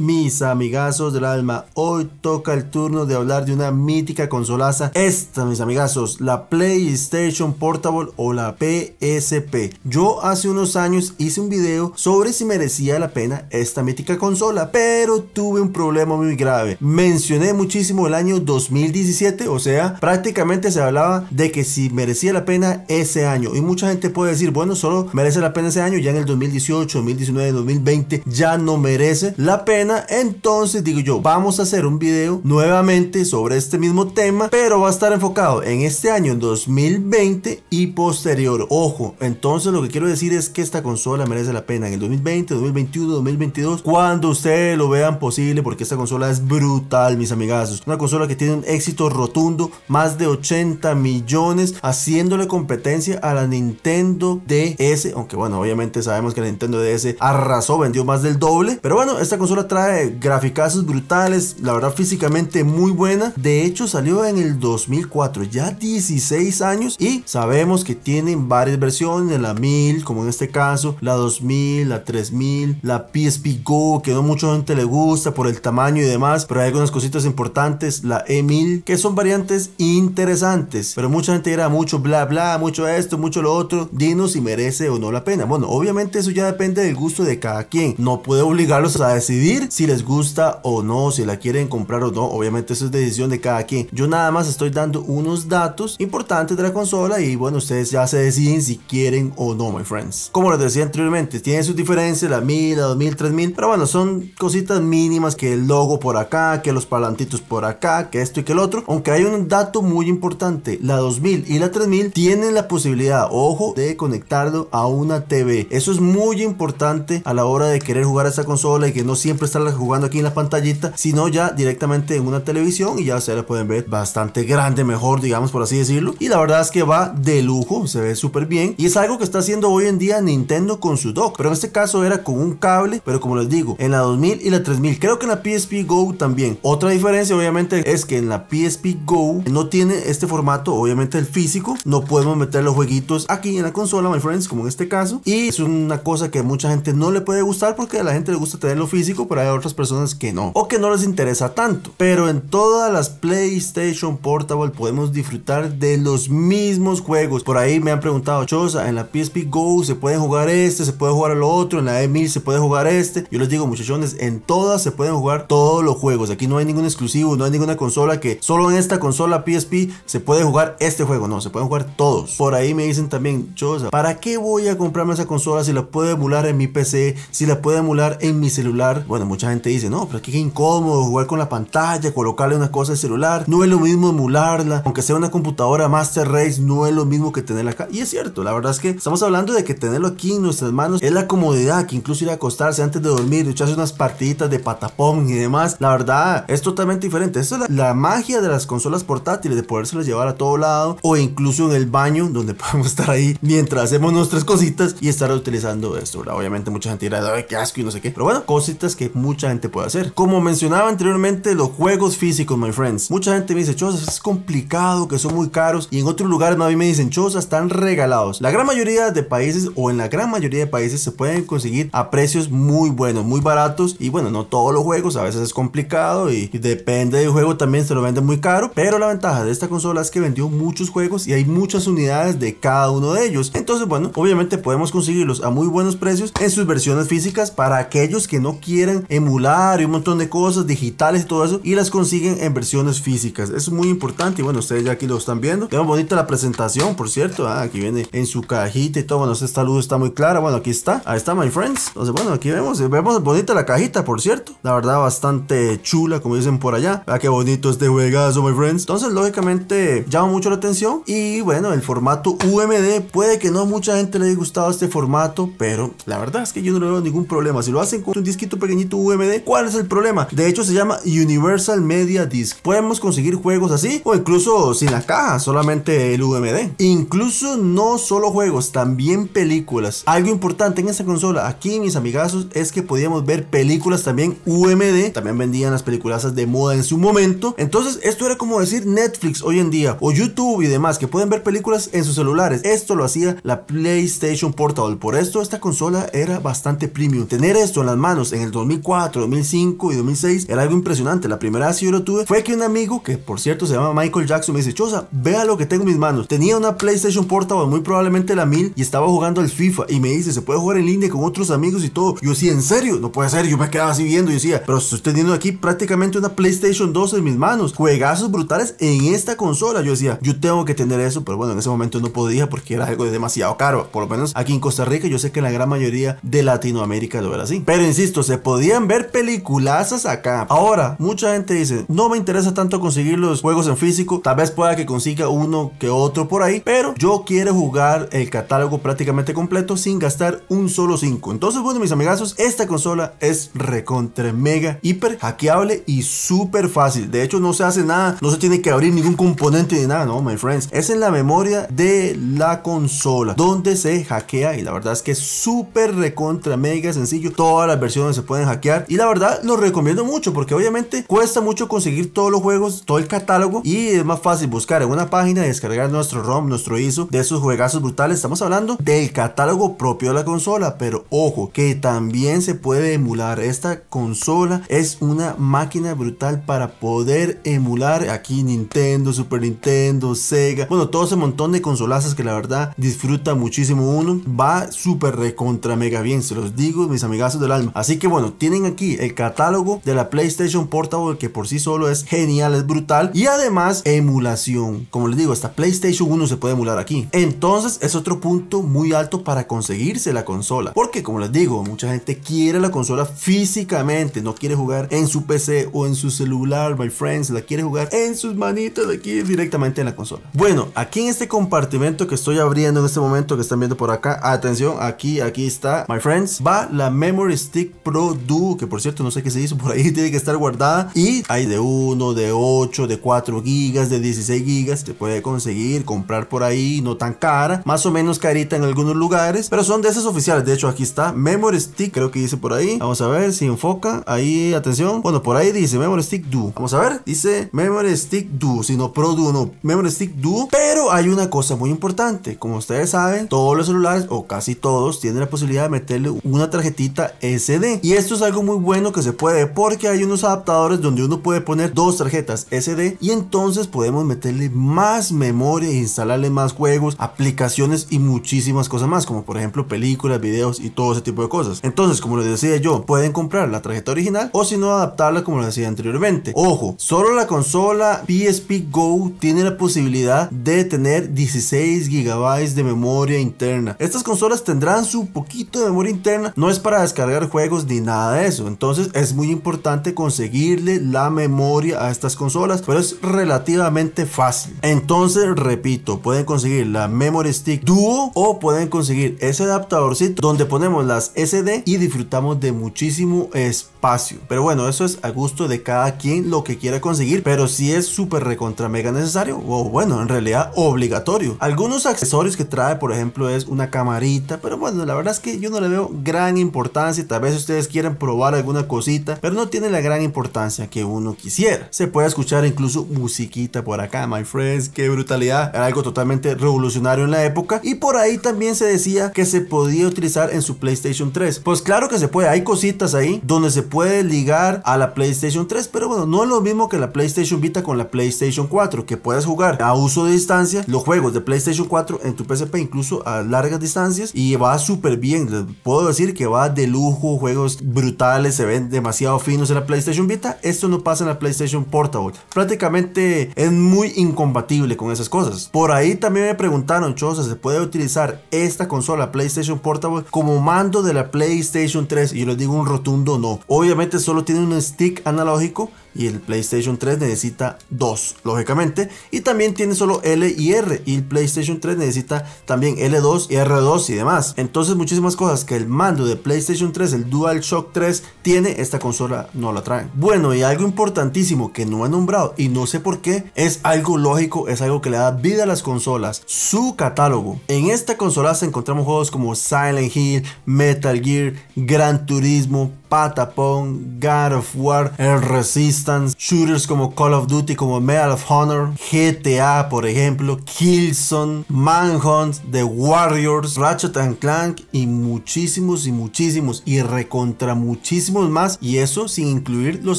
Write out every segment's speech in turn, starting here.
Mis amigazos del alma, hoy toca el turno de hablar de una mítica consolaza. Esta, mis amigazos, la PlayStation Portable o la PSP. Yo hace unos años hice un video sobre si merecía la pena esta mítica consola, pero tuve un problema muy grave. Mencioné muchísimo el año 2017, o sea, prácticamente se hablaba de que si merecía la pena ese año. Y mucha gente puede decir, bueno, solo merece la pena ese año, ya en el 2018, 2019, 2020, ya no merece la pena entonces digo yo, vamos a hacer un video nuevamente sobre este mismo tema, pero va a estar enfocado en este año En 2020 y posterior. Ojo, entonces lo que quiero decir es que esta consola merece la pena en el 2020, 2021, 2022, cuando ustedes lo vean posible, porque esta consola es brutal, mis amigazos. Una consola que tiene un éxito rotundo, más de 80 millones, haciéndole competencia a la Nintendo DS, aunque bueno, obviamente sabemos que la Nintendo DS arrasó, vendió más del doble, pero bueno, esta consola trae graficazos brutales, la verdad físicamente muy buena. De hecho salió en el 2004, ya 16 años y sabemos que tienen varias versiones, la 1000 como en este caso, la 2000, la 3000, la PSP Go que no mucha gente le gusta por el tamaño y demás, pero hay algunas cositas importantes, la E1000 que son variantes interesantes, pero mucha gente era mucho bla bla, mucho esto, mucho lo otro, dinos si merece o no la pena. Bueno, obviamente eso ya depende del gusto de cada quien, no puede obligarlos a decidir si les gusta o no, si la quieren comprar o no, obviamente eso es decisión de cada quien. Yo nada más estoy dando unos datos importantes de la consola y bueno, ustedes ya se deciden si quieren o no, my friends. Como les decía anteriormente, tiene sus diferencias, la 1000, la 2000, 3000, pero bueno, son cositas mínimas que el logo por acá, que los palantitos por acá, que esto y que el otro, aunque hay un dato muy importante, la 2000 y la 3000 tienen la posibilidad, ojo, de conectarlo a una TV. Eso es muy importante a la hora de querer jugar a esta consola y que no siempre Estar jugando aquí en la pantallita sino ya directamente en una televisión y ya se la pueden ver bastante grande, mejor, digamos, por así decirlo. Y la verdad es que va de lujo, se ve súper bien y es algo que está haciendo hoy en día Nintendo con su dock, pero en este caso era con un cable, pero como les digo, en la 2000 y la 3000, creo que en la PSP Go también. Otra diferencia obviamente es que en la PSP Go no tiene este formato, obviamente el físico, no podemos meter los jueguitos aquí en la consola, my friends, como en este caso, y es una cosa que a mucha gente no le puede gustar porque a la gente le gusta tener lo físico para hay otras personas que no o que no les interesa tanto. Pero en todas las PlayStation Portable podemos disfrutar de los mismos juegos. Por ahí me han preguntado, Chosa, en la PSP Go se puede jugar este, se puede jugar el otro, en la E1000 se puede jugar este. Yo les digo, muchachones, en todas se pueden jugar todos los juegos. Aquí no hay ningún exclusivo, no hay ninguna consola que solo en esta consola PSP se puede jugar este juego. No, se pueden jugar todos. Por ahí me dicen también, Chosa, ¿para qué voy a comprarme esa consola si la puedo emular en mi PC, si la puedo emular en mi celular? Bueno, mucha gente dice, no, pero es que es incómodo jugar con la pantalla, colocarle una cosa al celular, no es lo mismo emularla, aunque sea una computadora Master Race, no es lo mismo que tenerla acá. Y es cierto, la verdad es que estamos hablando de que tenerlo aquí en nuestras manos es la comodidad, que incluso ir a acostarse antes de dormir, echarse unas partiditas de patapón y demás, la verdad es totalmente diferente. Esa es la, magia de las consolas portátiles, de podérselas llevar a todo lado o incluso en el baño, donde podemos estar ahí mientras hacemos nuestras cositas y estar utilizando esto. Obviamente mucha gente dirá, ay, qué asco y no sé qué, pero bueno, cositas que mucha gente puede hacer. Como mencionaba anteriormente, los juegos físicos, my friends. Mucha gente me dice, Chosas es complicado, que son muy caros. Y en otros lugares A mí me dicen, Chosas están regalados. La gran mayoría de países o en la gran mayoría de países se pueden conseguir a precios muy buenos, muy baratos. Y bueno, no todos los juegos, a veces es complicado y, y depende del juego también se lo venden muy caro. Pero la ventaja de esta consola es que vendió muchos juegos y hay muchas unidades de cada uno de ellos. Entonces, bueno, obviamente podemos conseguirlos a muy buenos precios en sus versiones físicas para aquellos que no quieran emular y un montón de cosas digitales y todo eso y las consiguen en versiones físicas. Es muy importante y bueno, ustedes ya aquí lo están viendo. Qué bonita la presentación, por cierto. Ah, aquí viene en su cajita y todo. Bueno, esta luz está muy clara. Bueno, aquí está. Ahí está, my friends. Entonces, bueno, aquí vemos. Vemos bonita la cajita, por cierto. La verdad, bastante chula, como dicen por allá. Ah qué bonito este juegazo, my friends. Entonces, lógicamente, llama mucho la atención. Y bueno, el formato UMD. Puede que no mucha gente le haya gustado este formato, pero la verdad es que yo no le veo ningún problema. Si lo hacen con un disquito pequeñito UMD, ¿cuál es el problema? De hecho se llama Universal Media Disc. Podemos conseguir juegos así o incluso sin la caja, solamente el UMD. Incluso no solo juegos, también películas. Algo importante en esta consola, aquí mis amigazos, es que podíamos ver películas también UMD. También vendían las películas de moda en su momento. Entonces esto era como decir Netflix hoy en día o YouTube y demás, que pueden ver películas en sus celulares. Esto lo hacía la PlayStation Portable. Por esto esta consola era bastante premium. Tener esto en las manos en el 2004 2005 y 2006 era algo impresionante. La primera vez que yo lo tuve fue que un amigo, que por cierto se llama Michael Jackson, me dice, Chosa, vea lo que tengo en mis manos. Tenía una PlayStation Portable, muy probablemente la 1000, y estaba jugando al FIFA. Y me dice, se puede jugar en línea con otros amigos y todo. Yo decía ¿en serio? No puede ser. Yo me quedaba así viendo y decía, pero estoy teniendo aquí prácticamente una PlayStation 2 en mis manos. Juegazos brutales en esta consola. Yo decía, yo tengo que tener eso, pero bueno, en ese momento no podía porque era algo demasiado caro. Por lo menos aquí en Costa Rica, yo sé que la gran mayoría de Latinoamérica lo era así. Pero insisto, se podía ver peliculazas acá. Ahora, mucha gente dice, no me interesa tanto conseguir los juegos en físico, tal vez pueda que consiga uno que otro por ahí, pero yo quiero jugar el catálogo prácticamente completo sin gastar un solo 5. Entonces, bueno, mis amigazos, esta consola es recontra mega hiper hackeable y súper fácil. De hecho, no se hace nada, no se tiene que abrir ningún componente ni nada, no, my friends. Es en la memoria de la consola donde se hackea y la verdad es que es súper recontra mega sencillo. Todas las versiones se pueden hackear y la verdad, lo recomiendo mucho porque obviamente cuesta mucho conseguir todos los juegos, todo el catálogo. Y es más fácil buscar en una página, descargar nuestro ROM, nuestro ISO de esos juegazos brutales. Estamos hablando del catálogo propio de la consola. Pero ojo, que también se puede emular. Esta consola es una máquina brutal para poder emular aquí Nintendo, Super Nintendo, Sega. Bueno, todo ese montón de consolazas que la verdad disfruta muchísimo uno. Va súper recontra mega bien, se los digo, mis amigazos del alma. Así que bueno, tiene tienen aquí el catálogo de la PlayStation Portable que por sí solo es genial, es brutal y además emulación. Como les digo, esta PlayStation 1 se puede emular aquí. Entonces es otro punto muy alto para conseguirse la consola. Porque como les digo, mucha gente quiere la consola físicamente, no quiere jugar en su PC o en su celular, my friends, la quiere jugar en sus manitas aquí directamente en la consola. Bueno, aquí en este compartimento que estoy abriendo en este momento que están viendo por acá, atención, aquí, aquí está, my friends, va la Memory Stick Pro que por cierto no sé qué se hizo, por ahí tiene que estar guardada. Y hay de 1, de 8, de 4 gigas, de 16 gigas, te puede conseguir, comprar por ahí, no tan cara, más o menos carita en algunos lugares, pero son de esas oficiales. De hecho, aquí está Memory Stick, creo que dice por ahí. Vamos a ver si enfoca. Ahí, atención. Bueno, por ahí dice Memory Stick Do. Vamos a ver, dice Memory Stick Do, sino Pro Do, no Memory Stick Do. Pero hay una cosa muy importante. Como ustedes saben, todos los celulares, o casi todos, tienen la posibilidad de meterle una tarjetita SD. Y esto es algo muy bueno que se puede porque hay unos adaptadores donde uno puede poner dos tarjetas SD y entonces podemos meterle más memoria e instalarle más juegos, aplicaciones y muchísimas cosas más, como por ejemplo películas, videos y todo ese tipo de cosas. Entonces, como les decía yo, pueden comprar la tarjeta original o si no adaptarla como les decía anteriormente. Ojo, solo la consola PSP Go tiene la posibilidad de tener 16 gigabytes de memoria interna. Estas consolas tendrán su poquito de memoria interna, no es para descargar juegos ni nada de eso. Entonces es muy importante conseguirle la memoria a estas consolas, pero es relativamente fácil. Entonces, repito, pueden conseguir la Memory Stick Duo o pueden conseguir ese adaptadorcito donde ponemos las SD y disfrutamos de muchísimo espacio. Pero bueno, eso es a gusto de cada quien lo que quiera conseguir, pero si es súper recontra mega necesario o bueno, en realidad obligatorio. Algunos accesorios que trae, por ejemplo, es una camarita, pero bueno, la verdad es que yo no le veo gran importancia, tal vez ustedes quieran probar alguna cosita, pero no tiene la gran importancia que uno quisiera. Se puede escuchar incluso musiquita por acá, my friends, qué brutalidad, era algo totalmente revolucionario en la época y por ahí también se decía que se podía utilizar en su PlayStation 3. Pues claro que se puede, hay cositas ahí donde se puede ligar a la PlayStation 3, pero bueno, no es lo mismo que la PlayStation Vita con la PlayStation 4, que puedes jugar a uso de distancia los juegos de PlayStation 4 en tu PSP incluso a largas distancias y va súper bien, puedo decir que va de lujo, juegos brutales se ven demasiado finos en la PlayStation Vita. Esto no pasa en la PlayStation Portable. Prácticamente es muy incompatible con esas cosas. Por ahí también me preguntaron, Chosa, ¿se puede utilizar esta consola PlayStation Portable como mando de la PlayStation 3? Y yo les digo un rotundo no. Obviamente solo tiene un stick analógico y el PlayStation 3 necesita 2, lógicamente. Y también tiene solo L y R y el PlayStation 3 necesita también L2 y R2 y demás. Entonces muchísimas cosas que el mando de PlayStation 3, el DualShock 3, tiene, esta consola no la trae Bueno, y algo importantísimo que no he nombrado y no sé por qué, es algo lógico, es algo que le da vida a las consolas, su catálogo. En esta consola se encontramos juegos como Silent Hill, Metal Gear, Gran Turismo, Patapon, God of War, El Resist, shooters como Call of Duty, como Medal of Honor, GTA por ejemplo, Killzone, Manhunt, The Warriors, Ratchet and Clank y muchísimos y muchísimos y recontra muchísimos más y eso sin incluir los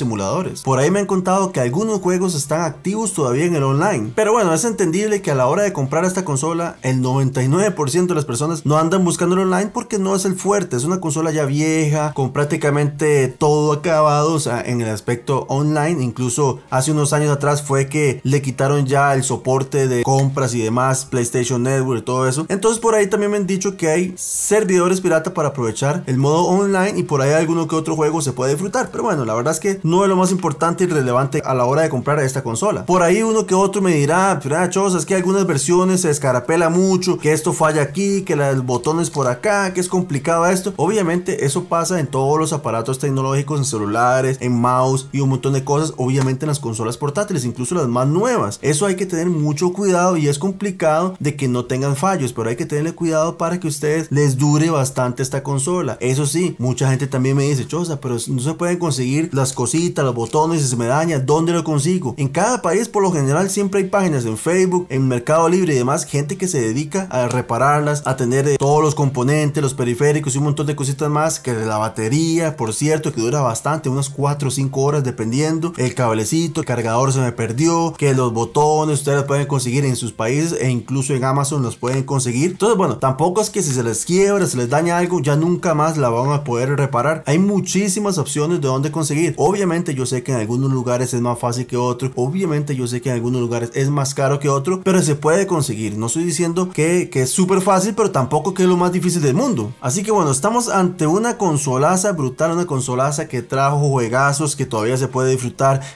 simuladores Por ahí me han contado que algunos juegos están activos todavía en el online, pero bueno, es entendible que a la hora de comprar esta consola el 99% de las personas no andan buscando el online porque no es el fuerte, es una consola ya vieja con prácticamente todo acabado o sea, en el aspecto online Incluso hace unos años atrás fue que le quitaron ya el soporte de compras y demás, PlayStation Network, y todo eso. Entonces por ahí también me han dicho que hay servidores pirata para aprovechar el modo online y por ahí alguno que otro juego se puede disfrutar. Pero bueno, la verdad es que no es lo más importante y relevante a la hora de comprar esta consola. Por ahí uno que otro me dirá, pero ah, que algunas versiones se escarapela mucho, que esto falla aquí, que los botones por acá, que es complicado esto. Obviamente eso pasa en todos los aparatos tecnológicos, en celulares, en mouse y un montón de cosas, obviamente en las consolas portátiles, incluso las más nuevas. Eso hay que tener mucho cuidado y es complicado de que no tengan fallos, pero hay que tenerle cuidado para que ustedes les dure bastante esta consola. Eso sí, mucha gente también me dice, Chosa, pero no se pueden conseguir las cositas, los botones, si se me daña, ¿dónde lo consigo? En cada país por lo general siempre hay páginas en Facebook, en Mercado Libre y demás, gente que se dedica a repararlas, a tener eh, todos los componentes, los periféricos y un montón de cositas más, que la batería, por cierto, que dura bastante, unas 4 o 5 horas dependiendo el cablecito, el cargador se me perdió, que los botones ustedes los pueden conseguir en sus países e incluso en Amazon los pueden conseguir. Entonces, bueno, tampoco es que si se les quiebra, se les daña algo, ya nunca más la van a poder reparar. Hay muchísimas opciones de dónde conseguir. Obviamente yo sé que en algunos lugares es más fácil que otros, obviamente yo sé que en algunos lugares es más caro que otro, pero se puede conseguir. No estoy diciendo que, que es súper fácil, pero tampoco que es lo más difícil del mundo. Así que bueno, estamos ante una consolaza brutal, una consolaza que trajo juegazos que todavía se puede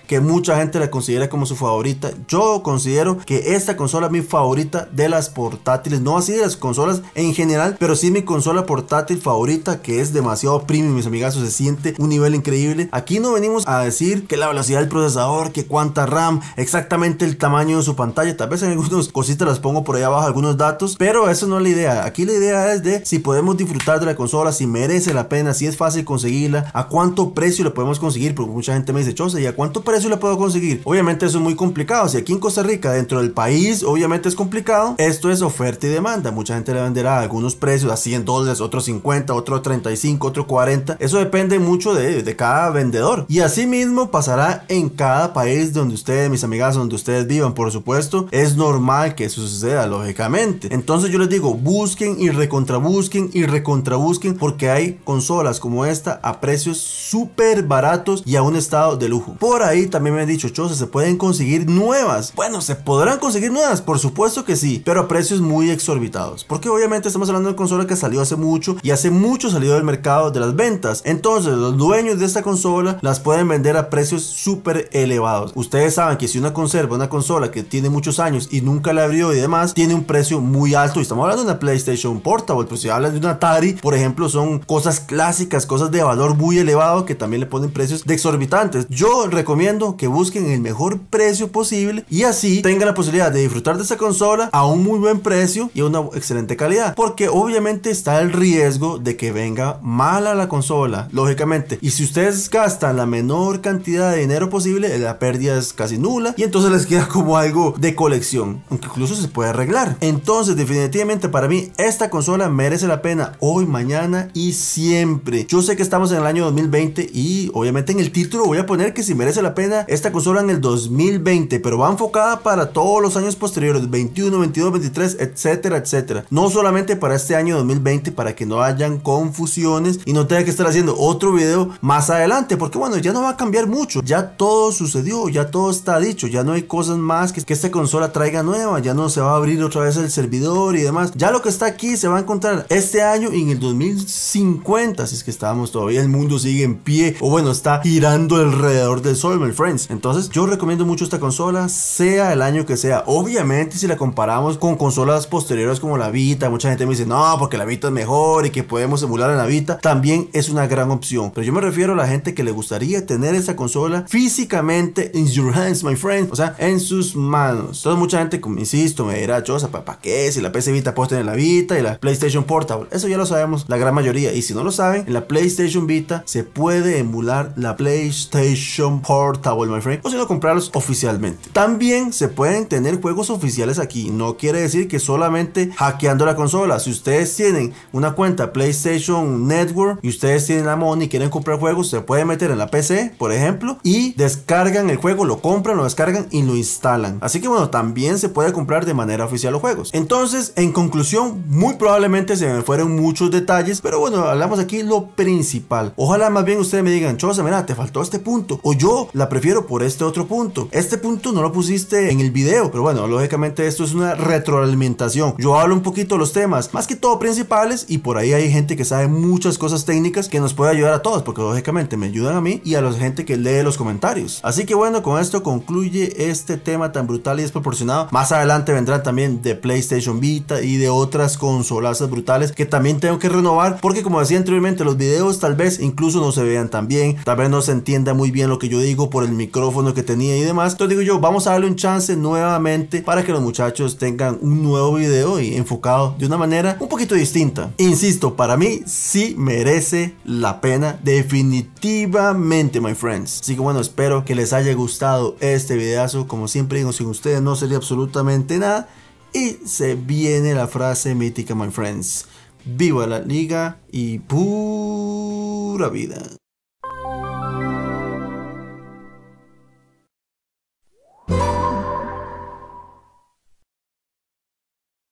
que mucha gente la considera como su favorita. Yo considero que esta consola es mi favorita de las portátiles, no así de las consolas en general, pero sí mi consola portátil favorita que es demasiado premium, mis amigazos, se siente un nivel increíble. Aquí no venimos a decir que la velocidad del procesador, que cuánta RAM, exactamente el tamaño de su pantalla, tal vez en algunas cositas las pongo por ahí abajo algunos datos, pero eso no es la idea. Aquí la idea es de si podemos disfrutar de la consola, si merece la pena, si es fácil conseguirla, a cuánto precio la podemos conseguir, porque mucha gente me dice, "Chos, y a cuánto precio la puedo conseguir. Obviamente eso es muy complicado. Si aquí en Costa Rica, dentro del país, obviamente es complicado. Esto es oferta y demanda. Mucha gente le venderá a algunos precios a 100 dólares, otros 50, otros 35, otros 40. Eso depende mucho de, de cada vendedor. Y así mismo pasará en cada país donde ustedes, mis amigas, donde ustedes vivan. Por supuesto, es normal que eso suceda, lógicamente. Entonces yo les digo, busquen y recontrabusquen y recontrabusquen porque hay consolas como esta a precios súper baratos y a un estado de lujo. Por ahí también me han dicho, Chose, ¿se pueden conseguir nuevas? Bueno, ¿se podrán conseguir nuevas? Por supuesto que sí, pero a precios muy exorbitados. Porque obviamente estamos hablando de una consola que salió hace mucho y hace mucho salió del mercado de las ventas. Entonces, los dueños de esta consola las pueden vender a precios súper elevados. Ustedes saben que si una conserva una consola que tiene muchos años y nunca la abrió y demás, tiene un precio muy alto. Y estamos hablando de una PlayStation Portable, pero pues si hablan de una Atari, por ejemplo, son cosas clásicas, cosas de valor muy elevado que también le ponen precios de exorbitantes. Yo recomiendo que busquen el mejor precio posible y así tengan la posibilidad de disfrutar de esta consola a un muy buen precio y a una excelente calidad. Porque obviamente está el riesgo de que venga mala la consola, lógicamente. Y si ustedes gastan la menor cantidad de dinero posible, la pérdida es casi nula y entonces les queda como algo de colección, aunque incluso se puede arreglar. Entonces, definitivamente para mí, esta consola merece la pena hoy, mañana y siempre. Yo sé que estamos en el año 2020 y obviamente en el título voy a poner que si merece la pena esta consola en el 2020, pero va enfocada para todos los años posteriores, 21, 22, 23, etcétera, etcétera. No solamente para este año 2020, para que no hayan confusiones y no tenga que estar haciendo otro video más adelante, porque bueno, ya no va a cambiar mucho, ya todo sucedió, ya todo está dicho, ya no hay cosas más que, que esta consola traiga nueva, ya no se va a abrir otra vez el servidor y demás, ya lo que está aquí se va a encontrar este año y en el 2050, si es que estábamos todavía, el mundo sigue en pie, o bueno, está girando alrededor del sol, my friends. Entonces yo recomiendo mucho esta consola, sea el año que sea. Obviamente si la comparamos con consolas posteriores como la Vita, mucha gente me dice, no, porque la Vita es mejor y que podemos emular En la Vita, también es una gran opción. Pero yo me refiero a la gente que le gustaría tener esta consola físicamente in your hands, my friends O sea, en sus manos. Entonces mucha gente, como insisto, me dirá, Chosa, ¿para qué? Si la PC Vita puede tener la Vita y la PlayStation Portable. Eso ya lo sabemos, la gran mayoría. Y si no lo saben, en la PlayStation Vita se puede emular la PlayStation Portable, my friend, o si comprarlos oficialmente. También se pueden tener juegos oficiales aquí, no quiere decir que solamente hackeando la consola. Si ustedes tienen una cuenta PlayStation Network y ustedes tienen la money y quieren comprar juegos, se puede meter en la PC, por ejemplo, y descargan el juego, lo compran, lo descargan y lo instalan. Así que bueno, también se puede comprar de manera oficial los juegos. Entonces, en conclusión, muy probablemente se me fueron muchos detalles, pero bueno, hablamos aquí lo principal. Ojalá más bien ustedes me digan, Chosa, mira, te faltó este punto, o yo la prefiero por este otro punto. Este punto no lo pusiste en el video, pero bueno, lógicamente esto es una retroalimentación. Yo hablo un poquito de los temas, más que todo principales, y por ahí hay gente que sabe muchas cosas técnicas que nos puede ayudar a todos, porque lógicamente me ayudan a mí y a la gente que lee los comentarios. Así que bueno, con esto concluye este tema tan brutal y desproporcionado. Más adelante vendrán también de PlayStation Vita y de otras consolas brutales que también tengo que renovar, porque como decía anteriormente, los videos tal vez incluso no se vean tan bien, tal vez no se entienda muy bien lo lo que yo digo, por el micrófono que tenía y demás. Entonces digo yo, vamos a darle un chance nuevamente para que los muchachos tengan un nuevo video y enfocado de una manera un poquito distinta. Insisto, para mí sí merece la pena definitivamente, my friends. Así que bueno, espero que les haya gustado este videazo. Como siempre digo, sin ustedes no sería absolutamente nada. Y se viene la frase mítica, my friends. Viva la liga y pura vida.